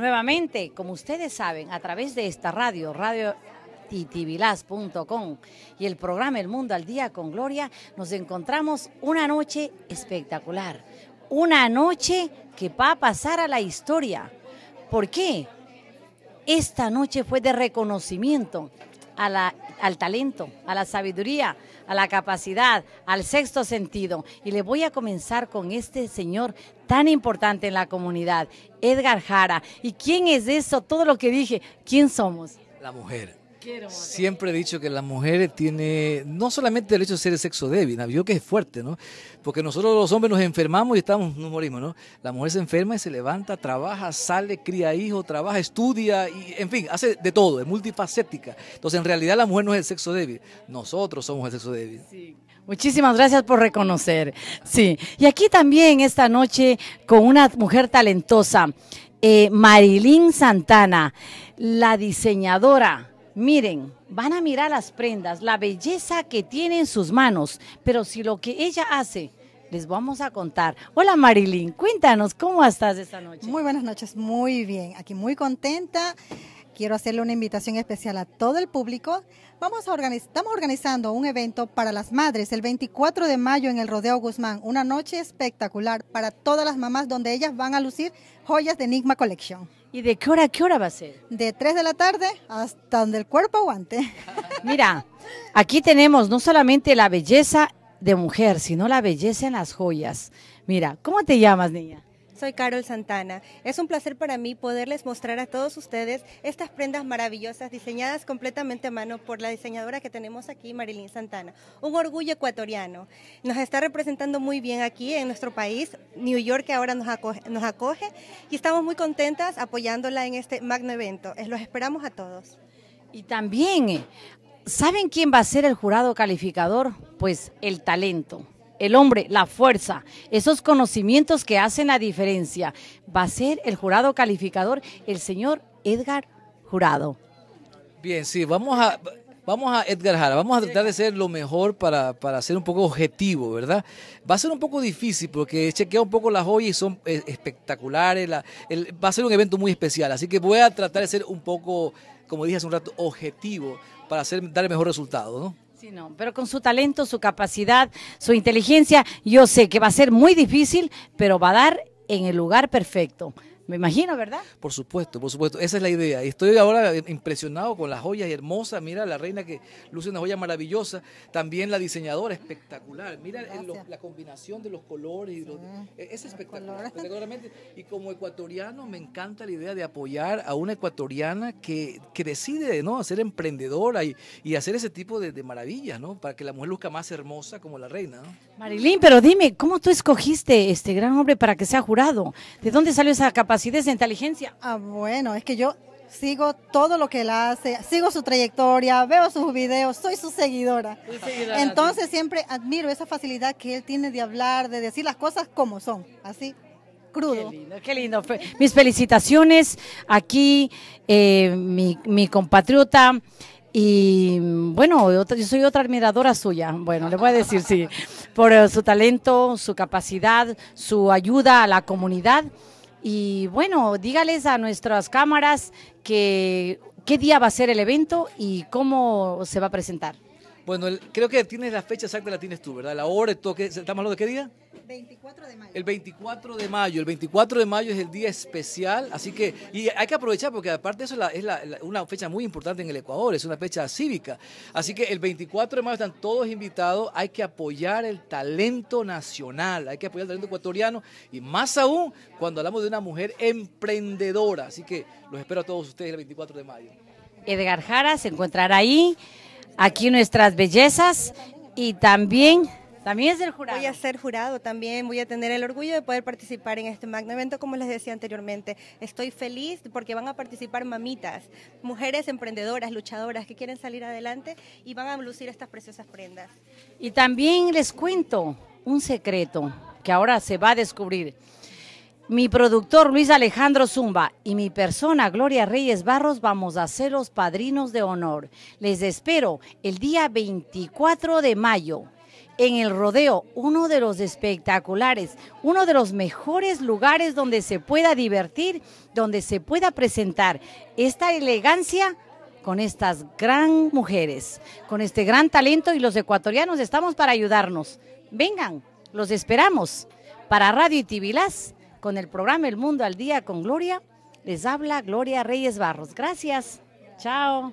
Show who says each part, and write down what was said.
Speaker 1: Nuevamente, como ustedes saben, a través de esta radio, radio y el programa El Mundo al Día con Gloria, nos encontramos una noche espectacular, una noche que va a pasar a la historia. ¿Por qué? Esta noche fue de reconocimiento la, al talento, a la sabiduría, a la capacidad, al sexto sentido. Y le voy a comenzar con este señor tan importante en la comunidad, Edgar Jara. ¿Y quién es eso? Todo lo que dije, ¿quién somos?
Speaker 2: La mujer. Siempre he dicho que las mujeres tiene, no solamente el hecho de ser el sexo débil, yo que es fuerte, ¿no? Porque nosotros los hombres nos enfermamos y estamos, nos morimos, ¿no? La mujer se enferma y se levanta, trabaja, sale, cría hijos, trabaja, estudia, y, en fin, hace de todo, es multifacética. Entonces, en realidad la mujer no es el sexo débil, nosotros somos el sexo débil.
Speaker 1: Muchísimas gracias por reconocer. Sí. Y aquí también esta noche con una mujer talentosa, eh, Marilyn Santana, la diseñadora Miren, van a mirar las prendas, la belleza que tiene sus manos, pero si lo que ella hace, les vamos a contar. Hola Marilyn, cuéntanos, ¿cómo estás esta noche?
Speaker 3: Muy buenas noches, muy bien, aquí muy contenta quiero hacerle una invitación especial a todo el público. Vamos a estamos organizando un evento para las madres el 24 de mayo en el Rodeo Guzmán, una noche espectacular para todas las mamás donde ellas van a lucir joyas de Enigma Collection. ¿Y de qué hora a qué hora va a ser? De 3 de la tarde hasta donde el cuerpo aguante.
Speaker 1: Mira, aquí tenemos no solamente la belleza de mujer, sino la belleza en las joyas. Mira, ¿cómo te llamas, niña?
Speaker 3: Soy Carol Santana. Es un placer para mí poderles mostrar a todos ustedes estas prendas maravillosas diseñadas completamente a mano por la diseñadora que tenemos aquí, Marilyn Santana. Un orgullo ecuatoriano. Nos está representando muy bien aquí en nuestro país. New York que ahora nos acoge, nos acoge y estamos muy contentas apoyándola en este magno evento. Eh, los esperamos a todos.
Speaker 1: Y también, eh, ¿saben quién va a ser el jurado calificador? Pues el talento el hombre, la fuerza, esos conocimientos que hacen la diferencia. Va a ser el jurado calificador, el señor Edgar Jurado.
Speaker 2: Bien, sí, vamos a, vamos a Edgar Jara, vamos a tratar de ser lo mejor para, para ser un poco objetivo, ¿verdad? Va a ser un poco difícil porque chequea un poco las joyas y son eh, espectaculares, va a ser un evento muy especial, así que voy a tratar de ser un poco, como dije hace un rato, objetivo para hacer, dar el mejor resultado, ¿no?
Speaker 1: Sí, no, pero con su talento, su capacidad, su inteligencia, yo sé que va a ser muy difícil, pero va a dar en el lugar perfecto. Me imagino,
Speaker 2: ¿verdad? Por supuesto, por supuesto. Esa es la idea. y Estoy ahora impresionado con las joyas hermosas. Mira, la reina que luce una joya maravillosa. También la diseñadora, espectacular. Mira eh, la combinación de los colores. Y es espectacular, espectacularmente. Y como ecuatoriano me encanta la idea de apoyar a una ecuatoriana que, que decide ¿no? ser emprendedora y, hacer ese tipo de, maravillas, ¿no? Para que la mujer luzca más hermosa como la reina, ¿no?
Speaker 1: Marilín, pero dime, ¿cómo tú escogiste este gran hombre para que sea jurado? ¿De dónde salió esa capacidad? así desde inteligencia. Ah,
Speaker 3: bueno, es que yo sigo todo lo que él hace, sigo su trayectoria, veo sus videos, soy su seguidora. Entonces siempre admiro esa facilidad que él tiene de hablar, de decir las cosas como son, así. Crudo.
Speaker 1: Qué lindo, Mis felicitaciones aquí, eh, mi, mi compatriota. Y bueno, yo soy otra admiradora suya, bueno, le voy a decir sí, por eh, su talento, su capacidad, su ayuda a la comunidad y bueno, dígales a nuestras cámaras que, qué día va a ser el evento y cómo se va a
Speaker 2: presentar. Bueno, creo que tienes la fecha exacta, la tienes tú, ¿verdad? La hora y todo. ¿Estamos hablando de qué día? 24 El 24 de mayo. El 24 de mayo es el día especial, así que y hay que aprovechar porque aparte eso es una fecha muy importante en el Ecuador, es una fecha cívica. Así que el 24 de mayo están todos invitados, hay que apoyar el talento nacional, hay que apoyar el talento ecuatoriano y más aún cuando hablamos de una mujer emprendedora. Así que los espero a todos ustedes el 24 de mayo.
Speaker 1: Edgar Jara se encontrará ahí, aquí nuestras bellezas y también
Speaker 3: también es el jurado. Voy a ser jurado también, voy a tener el orgullo de poder participar en este magno evento, como les decía anteriormente. Estoy feliz porque van a participar mamitas, mujeres emprendedoras, luchadoras que quieren salir adelante y van a lucir estas preciosas prendas.
Speaker 1: Y también les cuento un secreto que ahora se va a descubrir. Mi productor Luis Alejandro Zumba y mi persona Gloria Reyes Barros vamos a ser los padrinos de honor. Les espero el día 24 de mayo en el rodeo, uno de los espectaculares, uno de los mejores lugares donde se pueda divertir, donde se pueda presentar esta elegancia con estas gran mujeres, con este gran talento y los ecuatorianos estamos para ayudarnos. Vengan, los esperamos. Para Radio y Tibilás, con el programa El Mundo al Día con Gloria, les habla Gloria Reyes Barros. Gracias. Chao.